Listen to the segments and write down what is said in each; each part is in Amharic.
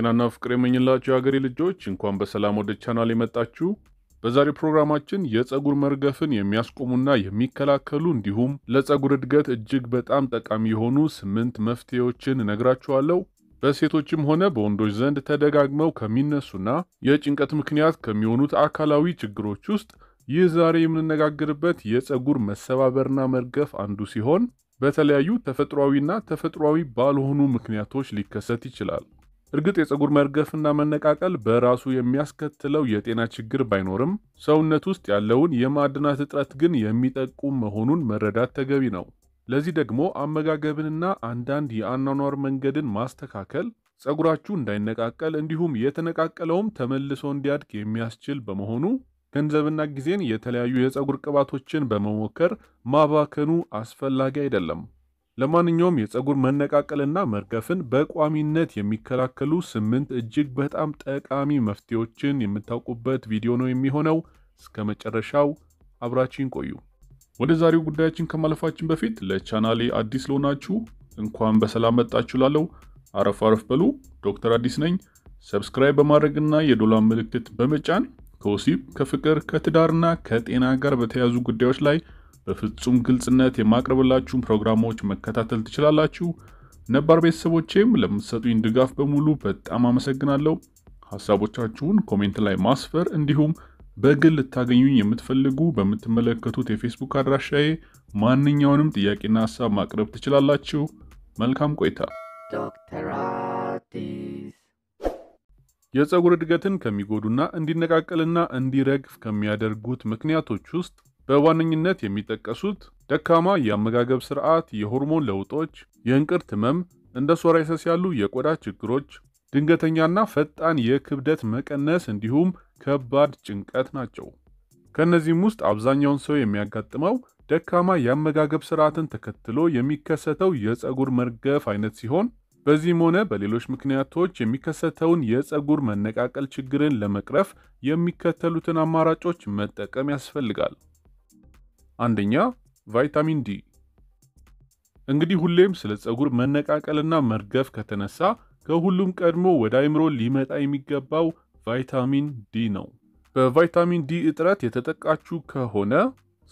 ጤናና ፍቅር የመኝላችሁ የሀገሬ ልጆች እንኳን በሰላም ወደ ቻናል የመጣችሁ። በዛሬው ፕሮግራማችን የፀጉር መርገፍን የሚያስቆሙና የሚከላከሉ እንዲሁም ለፀጉር እድገት እጅግ በጣም ጠቃሚ የሆኑ ስምንት መፍትሄዎችን እነግራችኋለሁ። በሴቶችም ሆነ በወንዶች ዘንድ ተደጋግመው ከሚነሱና የጭንቀት ምክንያት ከሚሆኑት አካላዊ ችግሮች ውስጥ ይህ ዛሬ የምንነጋገርበት የፀጉር መሰባበርና መርገፍ አንዱ ሲሆን በተለያዩ ተፈጥሯዊና ተፈጥሯዊ ባልሆኑ ምክንያቶች ሊከሰት ይችላል። እርግጥ የፀጉር መርገፍና መነቃቀል በራሱ የሚያስከትለው የጤና ችግር ባይኖርም ሰውነት ውስጥ ያለውን የማዕድናት እጥረት ግን የሚጠቁም መሆኑን መረዳት ተገቢ ነው። ለዚህ ደግሞ አመጋገብንና አንዳንድ የአኗኗር መንገድን ማስተካከል ፀጉራችሁ እንዳይነቃቀል እንዲሁም የተነቃቀለውም ተመልሶ እንዲያድግ የሚያስችል በመሆኑ ገንዘብና ጊዜን የተለያዩ የፀጉር ቅባቶችን በመሞከር ማባከኑ አስፈላጊ አይደለም። ለማንኛውም የፀጉር መነቃቀልና መርገፍን በቋሚነት የሚከላከሉ ስምንት እጅግ በጣም ጠቃሚ መፍትሄዎችን የምታውቁበት ቪዲዮ ነው የሚሆነው። እስከ መጨረሻው አብራችን ቆዩ። ወደ ዛሬው ጉዳያችን ከማለፋችን በፊት ለቻናሌ አዲስ ለሆናችሁ እንኳን በሰላም መጣችሁ ላለው አረፍ አረፍ በሉ። ዶክተር አዲስ ነኝ። ሰብስክራይብ በማድረግና የዶላር ምልክት በመጫን ከወሲብ ከፍቅር ከትዳርና ከጤና ጋር በተያያዙ ጉዳዮች ላይ በፍጹም ግልጽነት የማቅረብላችሁን ፕሮግራሞች መከታተል ትችላላችሁ። ነባር ቤተሰቦቼም ለምትሰጡኝ ድጋፍ በሙሉ በጣም አመሰግናለሁ። ሀሳቦቻችሁን ኮሜንት ላይ ማስፈር እንዲሁም በግል ልታገኙኝ የምትፈልጉ በምትመለከቱት የፌስቡክ አድራሻዬ ማንኛውንም ጥያቄና ሀሳብ ማቅረብ ትችላላችሁ። መልካም ቆይታ። ዶክተር አዲስ የፀጉር እድገትን ከሚጎዱና እንዲነቃቀልና እንዲረግፍ ከሚያደርጉት ምክንያቶች ውስጥ በዋነኝነት የሚጠቀሱት ደካማ የአመጋገብ ስርዓት፣ የሆርሞን ለውጦች፣ የእንቅርት ህመም፣ እንደ ሶራይሰስ ያሉ የቆዳ ችግሮች፣ ድንገተኛና ፈጣን የክብደት መቀነስ እንዲሁም ከባድ ጭንቀት ናቸው። ከእነዚህም ውስጥ አብዛኛውን ሰው የሚያጋጥመው ደካማ የአመጋገብ ስርዓትን ተከትሎ የሚከሰተው የፀጉር መርገፍ አይነት ሲሆን በዚህም ሆነ በሌሎች ምክንያቶች የሚከሰተውን የፀጉር መነቃቀል ችግርን ለመቅረፍ የሚከተሉትን አማራጮች መጠቀም ያስፈልጋል። አንደኛ ቫይታሚን ዲ። እንግዲህ ሁሌም ስለ ፀጉር መነቃቀልና መርገፍ ከተነሳ ከሁሉም ቀድሞ ወደ አይምሮ ሊመጣ የሚገባው ቫይታሚን ዲ ነው። በቫይታሚን ዲ እጥረት የተጠቃችሁ ከሆነ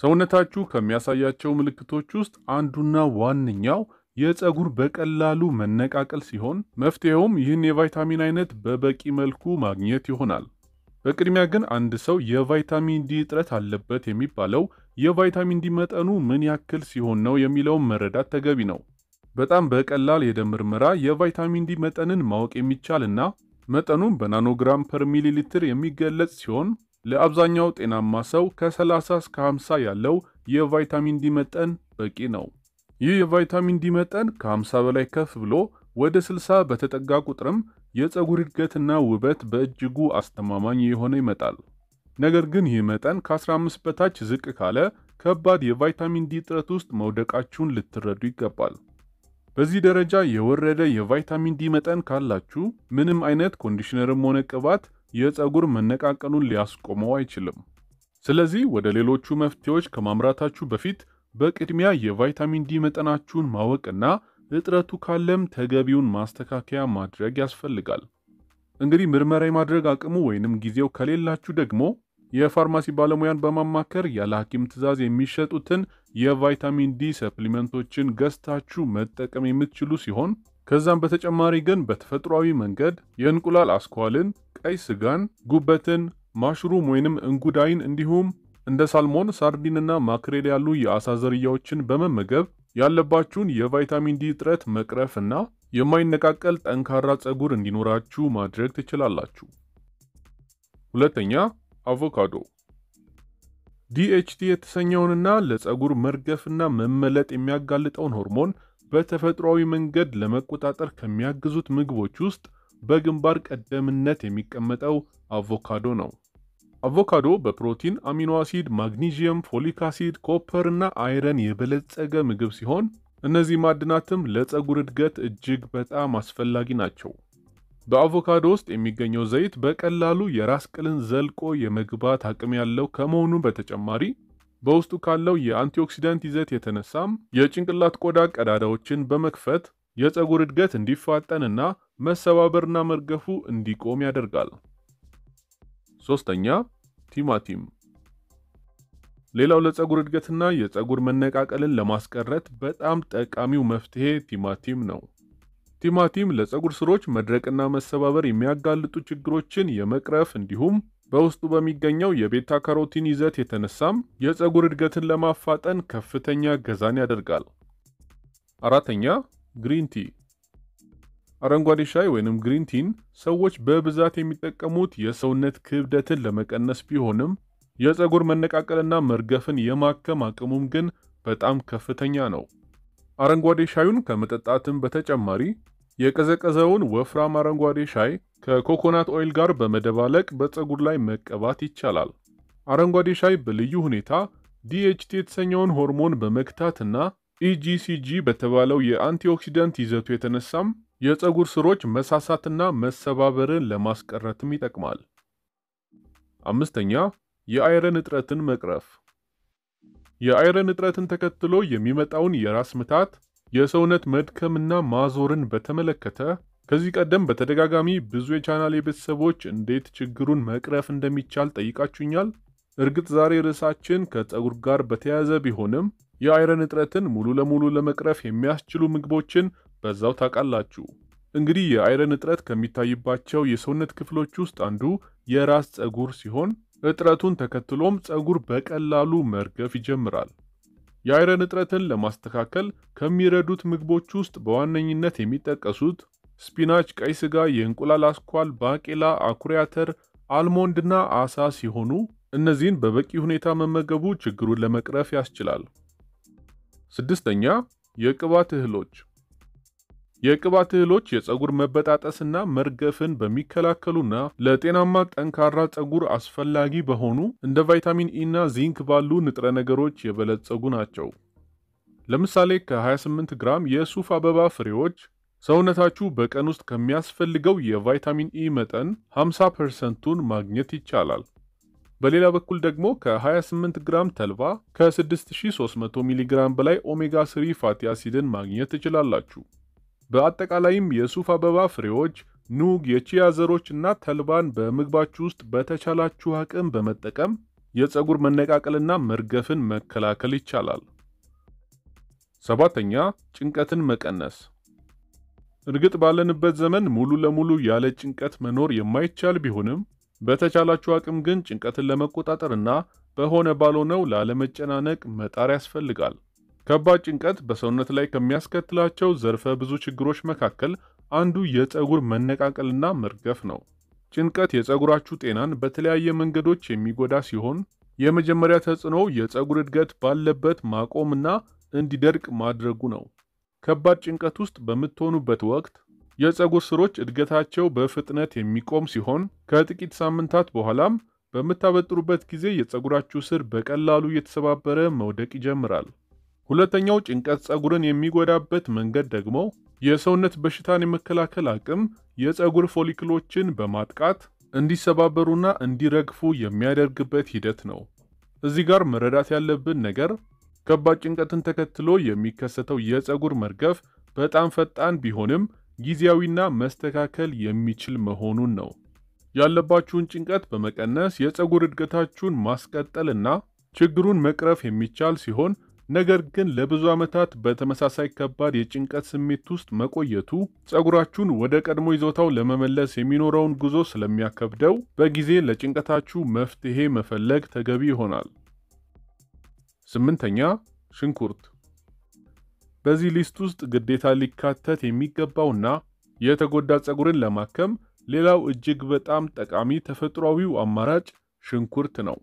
ሰውነታችሁ ከሚያሳያቸው ምልክቶች ውስጥ አንዱና ዋነኛው የፀጉር በቀላሉ መነቃቀል ሲሆን መፍትሄውም ይህን የቫይታሚን አይነት በበቂ መልኩ ማግኘት ይሆናል። በቅድሚያ ግን አንድ ሰው የቫይታሚን ዲ እጥረት አለበት የሚባለው የቫይታሚን ዲ መጠኑ ምን ያክል ሲሆን ነው የሚለውን መረዳት ተገቢ ነው። በጣም በቀላል የደም ምርመራ የቫይታሚን ዲ መጠንን ማወቅ የሚቻል እና በናኖግራም ፐር ሚሊ ሊትር የሚገለጽ ሲሆን ለአብዛኛው ጤናማ ሰው ከ30 እስከ 50 ያለው የቫይታሚን ዲ መጠን በቂ ነው። ይህ የቫይታሚን ዲ መጠን ከ50 በላይ ከፍ ብሎ ወደ 60 በተጠጋ ቁጥርም የፀጉር እድገትና ውበት በእጅጉ አስተማማኝ የሆነ ይመጣል። ነገር ግን ይህ መጠን ከ15 በታች ዝቅ ካለ ከባድ የቫይታሚን ዲ እጥረት ውስጥ መውደቃችሁን ልትረዱ ይገባል። በዚህ ደረጃ የወረደ የቫይታሚን ዲ መጠን ካላችሁ ምንም አይነት ኮንዲሽነርም ሆነ ቅባት የፀጉር መነቃቀሉን ሊያስቆመው አይችልም። ስለዚህ ወደ ሌሎቹ መፍትሄዎች ከማምራታችሁ በፊት በቅድሚያ የቫይታሚን ዲ መጠናችሁን ማወቅና እጥረቱ ካለም ተገቢውን ማስተካከያ ማድረግ ያስፈልጋል። እንግዲህ ምርመራ የማድረግ አቅሙ ወይንም ጊዜው ከሌላችሁ ደግሞ የፋርማሲ ባለሙያን በማማከር ያለ ሐኪም ትዕዛዝ የሚሸጡትን የቫይታሚን ዲ ሰፕሊመንቶችን ገዝታችሁ መጠቀም የምትችሉ ሲሆን ከዛም በተጨማሪ ግን በተፈጥሯዊ መንገድ የእንቁላል አስኳልን፣ ቀይ ስጋን፣ ጉበትን፣ ማሽሩም ወይንም እንጉዳይን እንዲሁም እንደ ሳልሞን፣ ሳርዲንና ማክሬል ያሉ የአሳ ዝርያዎችን በመመገብ ያለባችሁን የቫይታሚን ዲ እጥረት መቅረፍ እና የማይነቃቀል ጠንካራ ፀጉር እንዲኖራችሁ ማድረግ ትችላላችሁ። ሁለተኛ አቮካዶ ዲኤችቲ የተሰኘውንና ለፀጉር መርገፍና መመለጥ የሚያጋልጠውን ሆርሞን በተፈጥሯዊ መንገድ ለመቆጣጠር ከሚያግዙት ምግቦች ውስጥ በግንባር ቀደምነት የሚቀመጠው አቮካዶ ነው። አቮካዶ በፕሮቲን፣ አሚኖ አሲድ፣ ማግኒዥየም፣ ፎሊክ አሲድ፣ ኮፐር እና አይረን የበለጸገ ምግብ ሲሆን እነዚህ ማዕድናትም ለፀጉር እድገት እጅግ በጣም አስፈላጊ ናቸው። በአቮካዶ ውስጥ የሚገኘው ዘይት በቀላሉ የራስ ቅልን ዘልቆ የመግባት አቅም ያለው ከመሆኑ በተጨማሪ በውስጡ ካለው የአንቲኦክሲዳንት ይዘት የተነሳም የጭንቅላት ቆዳ ቀዳዳዎችን በመክፈት የፀጉር እድገት እንዲፋጠንና መሰባበርና መርገፉ እንዲቆም ያደርጋል። ሶስተኛ ቲማቲም። ሌላው ለፀጉር እድገትና የፀጉር መነቃቀልን ለማስቀረት በጣም ጠቃሚው መፍትሄ ቲማቲም ነው። ቲማቲም ለፀጉር ስሮች መድረቅና መሰባበር የሚያጋልጡ ችግሮችን የመቅረፍ እንዲሁም በውስጡ በሚገኘው የቤታ ካሮቲን ይዘት የተነሳም የፀጉር እድገትን ለማፋጠን ከፍተኛ ገዛን ያደርጋል። አራተኛ ግሪን ቲ። አረንጓዴ ሻይ ወይንም ግሪን ቲን ሰዎች በብዛት የሚጠቀሙት የሰውነት ክብደትን ለመቀነስ ቢሆንም የፀጉር መነቃቀልና መርገፍን የማከም አቅሙም ግን በጣም ከፍተኛ ነው። አረንጓዴ ሻዩን ከመጠጣትም በተጨማሪ የቀዘቀዘውን ወፍራም አረንጓዴ ሻይ ከኮኮናት ኦይል ጋር በመደባለቅ በፀጉር ላይ መቀባት ይቻላል። አረንጓዴ ሻይ በልዩ ሁኔታ ዲኤችቲ የተሰኘውን ሆርሞን በመግታትና ኢጂሲጂ በተባለው የአንቲኦክሲደንት ይዘቱ የተነሳም የፀጉር ስሮች መሳሳትና መሰባበርን ለማስቀረትም ይጠቅማል። አምስተኛ የአይረን እጥረትን መቅረፍ የአይረን እጥረትን ተከትሎ የሚመጣውን የራስ ምታት፣ የሰውነት መድከምና ማዞርን በተመለከተ ከዚህ ቀደም በተደጋጋሚ ብዙ የቻናል የቤተሰቦች እንዴት ችግሩን መቅረፍ እንደሚቻል ጠይቃችሁኛል። እርግጥ ዛሬ ርዕሳችን ከፀጉር ጋር በተያያዘ ቢሆንም የአይረን እጥረትን ሙሉ ለሙሉ ለመቅረፍ የሚያስችሉ ምግቦችን በዛው ታውቃላችሁ። እንግዲህ የአይረን እጥረት ከሚታይባቸው የሰውነት ክፍሎች ውስጥ አንዱ የራስ ፀጉር ሲሆን እጥረቱን ተከትሎም ፀጉር በቀላሉ መርገፍ ይጀምራል። የአይረን እጥረትን ለማስተካከል ከሚረዱት ምግቦች ውስጥ በዋነኝነት የሚጠቀሱት ስፒናች፣ ቀይ ስጋ፣ የእንቁላል አስኳል፣ ባቄላ፣ አኩሪ አተር፣ አልሞንድና አሳ ሲሆኑ እነዚህን በበቂ ሁኔታ መመገቡ ችግሩን ለመቅረፍ ያስችላል። ስድስተኛ የቅባት እህሎች የቅባት እህሎች የፀጉር መበጣጠስና መርገፍን በሚከላከሉና ለጤናማ ጠንካራ ፀጉር አስፈላጊ በሆኑ እንደ ቫይታሚን ኢ e ዚንክ ባሉ ንጥረ ነገሮች የበለጸጉ ናቸው። ለምሳሌ ከ28 ግራም የሱፍ አበባ ፍሬዎች ሰውነታችሁ በቀን ውስጥ ከሚያስፈልገው የቫይታሚን ኢ e መጠን 50 ፐርሰንቱን ማግኘት ይቻላል። በሌላ በኩል ደግሞ ከ28 ግራም ተልባ ከ6300 ሚሊ ግራም በላይ ኦሜጋ ስሪ ፋቲ አሲድን ማግኘት ትችላላችሁ። በአጠቃላይም የሱፍ አበባ ፍሬዎች፣ ኑግ፣ የቺያ ዘሮች እና ተልባን በምግባችሁ ውስጥ በተቻላችሁ አቅም በመጠቀም የፀጉር መነቃቀልና መርገፍን መከላከል ይቻላል። ሰባተኛ ጭንቀትን መቀነስ። እርግጥ ባለንበት ዘመን ሙሉ ለሙሉ ያለ ጭንቀት መኖር የማይቻል ቢሆንም በተቻላችሁ አቅም ግን ጭንቀትን ለመቆጣጠር እና በሆነ ባልሆነው ላለመጨናነቅ መጣር ያስፈልጋል። ከባድ ጭንቀት በሰውነት ላይ ከሚያስከትላቸው ዘርፈ ብዙ ችግሮች መካከል አንዱ የፀጉር መነቃቀልና መርገፍ ነው። ጭንቀት የፀጉራችሁ ጤናን በተለያየ መንገዶች የሚጎዳ ሲሆን የመጀመሪያ ተጽዕኖ የፀጉር እድገት ባለበት ማቆምና እንዲደርቅ ማድረጉ ነው። ከባድ ጭንቀት ውስጥ በምትሆኑበት ወቅት የፀጉር ስሮች እድገታቸው በፍጥነት የሚቆም ሲሆን ከጥቂት ሳምንታት በኋላም በምታበጥሩበት ጊዜ የፀጉራችሁ ስር በቀላሉ እየተሰባበረ መውደቅ ይጀምራል። ሁለተኛው ጭንቀት ጸጉርን የሚጎዳበት መንገድ ደግሞ የሰውነት በሽታን የመከላከል አቅም የጸጉር ፎሊክሎችን በማጥቃት እንዲሰባበሩና እንዲረግፉ የሚያደርግበት ሂደት ነው። እዚህ ጋር መረዳት ያለብን ነገር ከባድ ጭንቀትን ተከትሎ የሚከሰተው የጸጉር መርገፍ በጣም ፈጣን ቢሆንም ጊዜያዊና መስተካከል የሚችል መሆኑን ነው። ያለባችሁን ጭንቀት በመቀነስ የጸጉር እድገታችሁን ማስቀጠልና ችግሩን መቅረፍ የሚቻል ሲሆን ነገር ግን ለብዙ ዓመታት በተመሳሳይ ከባድ የጭንቀት ስሜት ውስጥ መቆየቱ ጸጉራችሁን ወደ ቀድሞ ይዞታው ለመመለስ የሚኖረውን ጉዞ ስለሚያከብደው በጊዜ ለጭንቀታችሁ መፍትሄ መፈለግ ተገቢ ይሆናል። ስምንተኛ ሽንኩርት። በዚህ ሊስት ውስጥ ግዴታ ሊካተት የሚገባውና የተጎዳ ጸጉርን ለማከም ሌላው እጅግ በጣም ጠቃሚ ተፈጥሯዊው አማራጭ ሽንኩርት ነው።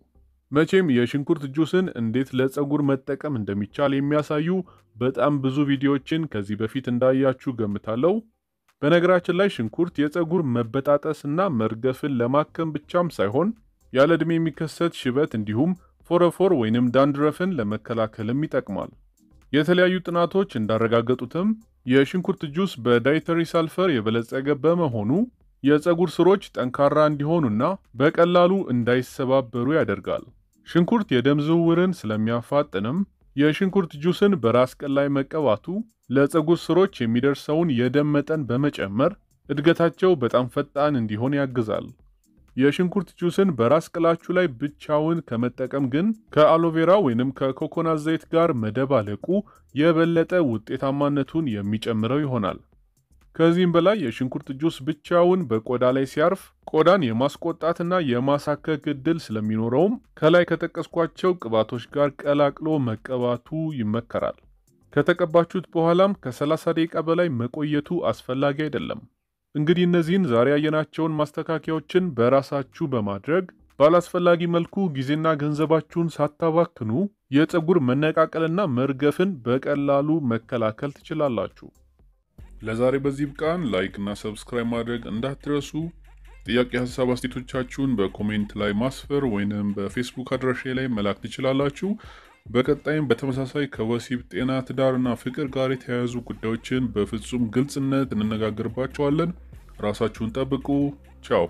መቼም የሽንኩርት ጁስን እንዴት ለፀጉር መጠቀም እንደሚቻል የሚያሳዩ በጣም ብዙ ቪዲዮዎችን ከዚህ በፊት እንዳያችሁ ገምታለሁ። በነገራችን ላይ ሽንኩርት የፀጉር መበጣጠስ እና መርገፍን ለማከም ብቻም ሳይሆን ያለ ዕድሜ የሚከሰት ሽበት እንዲሁም ፎረፎር ወይንም ዳንድረፍን ለመከላከልም ይጠቅማል። የተለያዩ ጥናቶች እንዳረጋገጡትም የሽንኩርት ጁስ በዳይተሪ ሳልፈር የበለጸገ በመሆኑ የፀጉር ስሮች ጠንካራ እንዲሆኑና በቀላሉ እንዳይሰባበሩ ያደርጋል። ሽንኩርት የደም ዝውውርን ስለሚያፋጥንም የሽንኩርት ጁስን በራስ ቅል ላይ መቀባቱ ለፀጉር ስሮች የሚደርሰውን የደም መጠን በመጨመር እድገታቸው በጣም ፈጣን እንዲሆን ያግዛል። የሽንኩርት ጁስን በራስ ቅላችሁ ላይ ብቻውን ከመጠቀም ግን ከአሎቬራ ወይንም ከኮኮናት ዘይት ጋር መደባለቁ የበለጠ ውጤታማነቱን የሚጨምረው ይሆናል። ከዚህም በላይ የሽንኩርት ጁስ ብቻውን በቆዳ ላይ ሲያርፍ ቆዳን የማስቆጣትና የማሳከክ እድል ስለሚኖረውም ከላይ ከጠቀስኳቸው ቅባቶች ጋር ቀላቅሎ መቀባቱ ይመከራል። ከተቀባችሁት በኋላም ከ30 ደቂቃ በላይ መቆየቱ አስፈላጊ አይደለም። እንግዲህ እነዚህን ዛሬ ያየናቸውን ማስተካከያዎችን በራሳችሁ በማድረግ ባላስፈላጊ መልኩ ጊዜና ገንዘባችሁን ሳታባክኑ የፀጉር መነቃቀልና መርገፍን በቀላሉ መከላከል ትችላላችሁ። ለዛሬ በዚህ ብቃን። ላይክ እና ሰብስክራይብ ማድረግ እንዳትረሱ። ጥያቄ ሀሳብ አስቴቶቻችሁን በኮሜንት ላይ ማስፈር ወይንም በፌስቡክ አድራሻ ላይ መላክ ትችላላችሁ። በቀጣይም በተመሳሳይ ከወሲብ ጤና፣ ትዳርና ፍቅር ጋር የተያያዙ ጉዳዮችን በፍጹም ግልጽነት እንነጋገርባቸዋለን። ራሳችሁን ጠብቁ። ቻው